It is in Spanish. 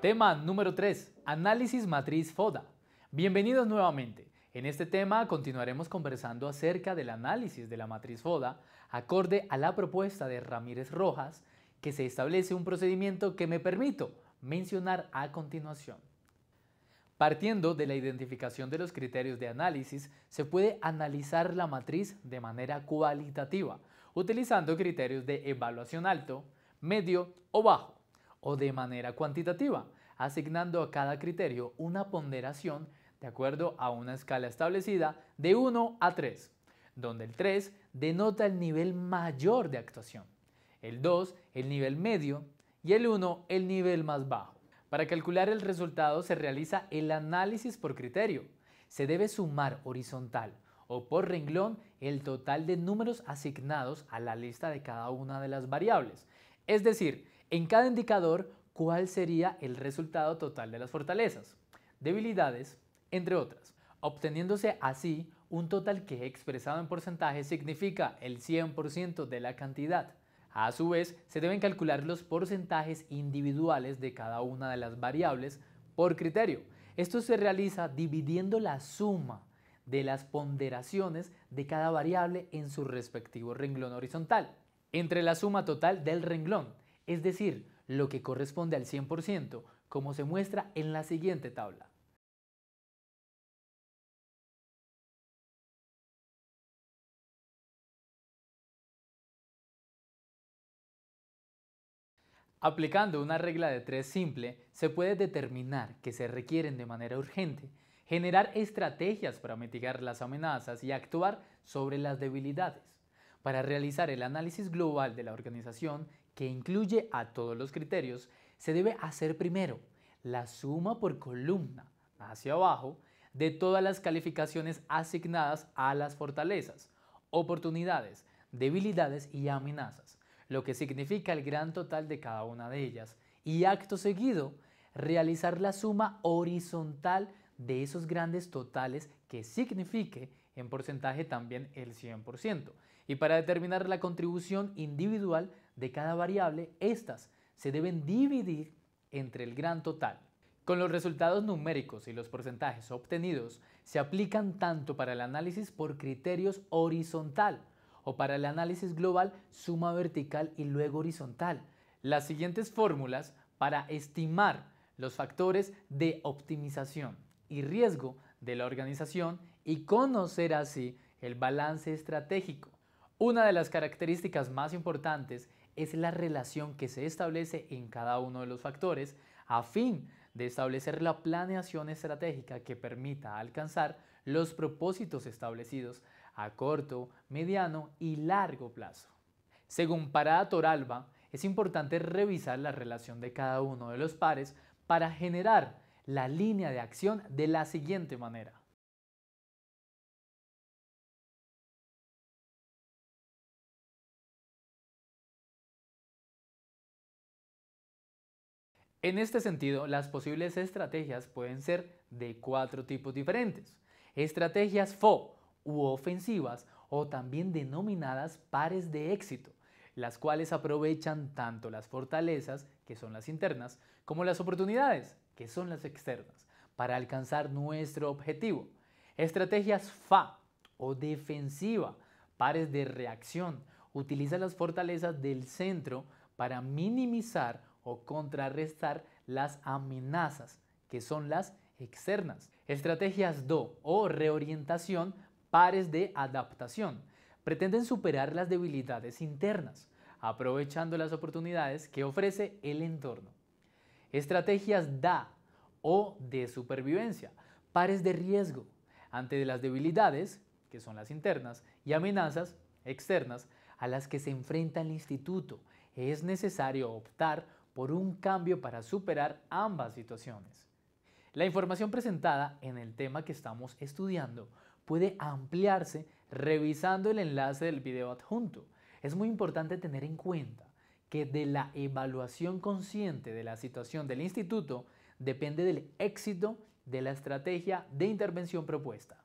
Tema número 3. Análisis matriz FODA. Bienvenidos nuevamente. En este tema continuaremos conversando acerca del análisis de la matriz FODA acorde a la propuesta de Ramírez Rojas que se establece un procedimiento que me permito mencionar a continuación. Partiendo de la identificación de los criterios de análisis, se puede analizar la matriz de manera cualitativa, utilizando criterios de evaluación alto, medio o bajo o de manera cuantitativa, asignando a cada criterio una ponderación de acuerdo a una escala establecida de 1 a 3, donde el 3 denota el nivel mayor de actuación, el 2 el nivel medio y el 1 el nivel más bajo. Para calcular el resultado se realiza el análisis por criterio. Se debe sumar horizontal o por renglón el total de números asignados a la lista de cada una de las variables, es decir, en cada indicador cuál sería el resultado total de las fortalezas, debilidades, entre otras, obteniéndose así un total que expresado en porcentaje significa el 100% de la cantidad. A su vez, se deben calcular los porcentajes individuales de cada una de las variables por criterio. Esto se realiza dividiendo la suma de las ponderaciones de cada variable en su respectivo renglón horizontal, entre la suma total del renglón, es decir, lo que corresponde al 100%, como se muestra en la siguiente tabla. Aplicando una regla de tres simple, se puede determinar que se requieren de manera urgente generar estrategias para mitigar las amenazas y actuar sobre las debilidades. Para realizar el análisis global de la organización, que incluye a todos los criterios, se debe hacer primero la suma por columna, hacia abajo, de todas las calificaciones asignadas a las fortalezas, oportunidades, debilidades y amenazas, lo que significa el gran total de cada una de ellas, y acto seguido, realizar la suma horizontal de esos grandes totales que signifique en porcentaje también el 100%. Y para determinar la contribución individual de cada variable, estas se deben dividir entre el gran total. Con los resultados numéricos y los porcentajes obtenidos, se aplican tanto para el análisis por criterios horizontal o para el análisis global suma vertical y luego horizontal. Las siguientes fórmulas para estimar los factores de optimización y riesgo de la organización y conocer así el balance estratégico. Una de las características más importantes es la relación que se establece en cada uno de los factores a fin de establecer la planeación estratégica que permita alcanzar los propósitos establecidos a corto, mediano y largo plazo. Según Parada Toralba, es importante revisar la relación de cada uno de los pares para generar la línea de acción de la siguiente manera. En este sentido, las posibles estrategias pueden ser de cuatro tipos diferentes. Estrategias FO u ofensivas o también denominadas pares de éxito, las cuales aprovechan tanto las fortalezas, que son las internas, como las oportunidades, que son las externas, para alcanzar nuestro objetivo. Estrategias FA o defensiva, pares de reacción, utiliza las fortalezas del centro para minimizar contrarrestar las amenazas, que son las externas. Estrategias DO o reorientación, pares de adaptación, pretenden superar las debilidades internas, aprovechando las oportunidades que ofrece el entorno. Estrategias DA o de supervivencia, pares de riesgo, ante las debilidades, que son las internas, y amenazas externas a las que se enfrenta el instituto. Es necesario optar por un cambio para superar ambas situaciones. La información presentada en el tema que estamos estudiando puede ampliarse revisando el enlace del video adjunto. Es muy importante tener en cuenta que de la evaluación consciente de la situación del instituto depende del éxito de la estrategia de intervención propuesta.